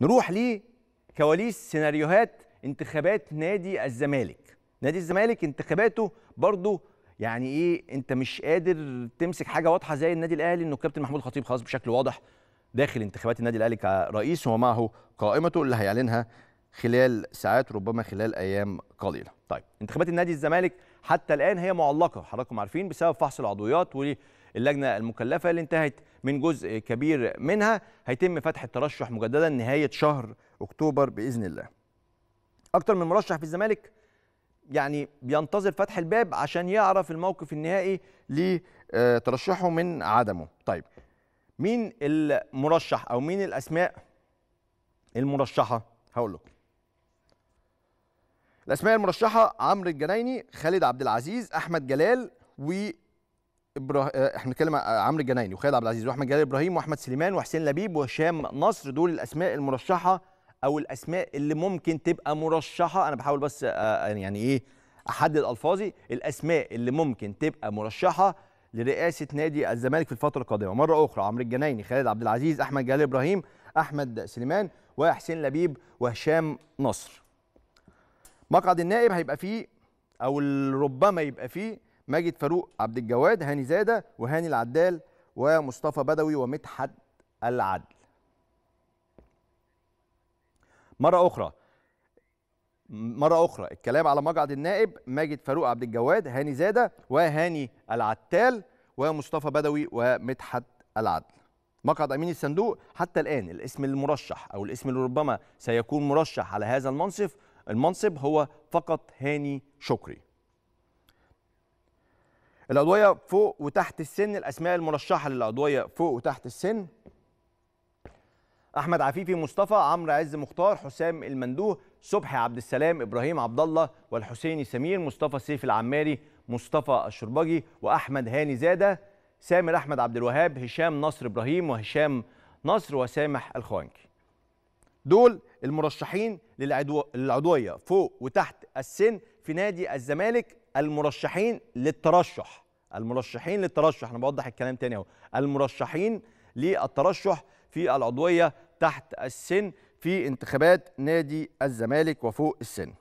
نروح لكواليس سيناريوهات انتخابات نادي الزمالك نادي الزمالك انتخاباته برضه يعني ايه انت مش قادر تمسك حاجه واضحه زي النادي الاهلي انه كابتن محمود خطيب خلاص بشكل واضح داخل انتخابات النادي الاهلي كرئيس ومعه قائمته اللي هيعلنها خلال ساعات ربما خلال ايام قليله. طيب انتخابات النادي الزمالك حتى الان هي معلقه حضراتكم عارفين بسبب فحص العضويات وليه اللجنه المكلفه اللي انتهت من جزء كبير منها هيتم فتح الترشح مجددا نهايه شهر اكتوبر باذن الله. اكتر من مرشح في الزمالك يعني بينتظر فتح الباب عشان يعرف الموقف النهائي لترشحه من عدمه. طيب مين المرشح او مين الاسماء المرشحه؟ هقول لكم. الاسماء المرشحه عمرو الجنايني، خالد عبد العزيز، احمد جلال و إبراه... آه، احنا بنتكلم عمرو الجنايني وخالد عبد العزيز واحمد جلال ابراهيم واحمد سليمان وحسين لبيب وهشام نصر دول الاسماء المرشحه او الاسماء اللي ممكن تبقى مرشحه انا بحاول بس آه، آه، يعني ايه احدد الفاظي الاسماء اللي ممكن تبقى مرشحه لرئاسه نادي الزمالك في الفتره القادمه مره اخرى عمرو الجنايني خالد عبد العزيز احمد جلال ابراهيم احمد سليمان وحسين لبيب وهشام نصر مقعد النائب هيبقى فيه او ربما يبقى فيه ماجد فاروق عبد الجواد هاني زاده وهاني العدال ومصطفى بدوي ومدحت العدل مره اخرى مره اخرى الكلام على مقعد النائب ماجد فاروق عبد الجواد هاني زاده وهاني العتال ومصطفى بدوي ومدحت العدل مقعد امين الصندوق حتى الان الاسم المرشح او الاسم اللي ربما سيكون مرشح على هذا المنصب المنصب هو فقط هاني شكري الأضوية فوق وتحت السن الأسماء المرشحة للأضوية فوق وتحت السن أحمد عفيفي مصطفى عمرو عز مختار حسام المندوه صبحي عبد السلام إبراهيم عبد الله والحسيني سمير مصطفى سيف العماري مصطفى الشربجي وأحمد هاني زادة سامر أحمد عبد الوهاب هشام نصر إبراهيم وهشام نصر وسامح الخوانكي دول المرشحين للعضوية فوق وتحت السن في نادي الزمالك المرشحين للترشح المرشحين للترشح انا بوضح الكلام تاني اهو المرشحين للترشح في العضويه تحت السن في انتخابات نادي الزمالك وفوق السن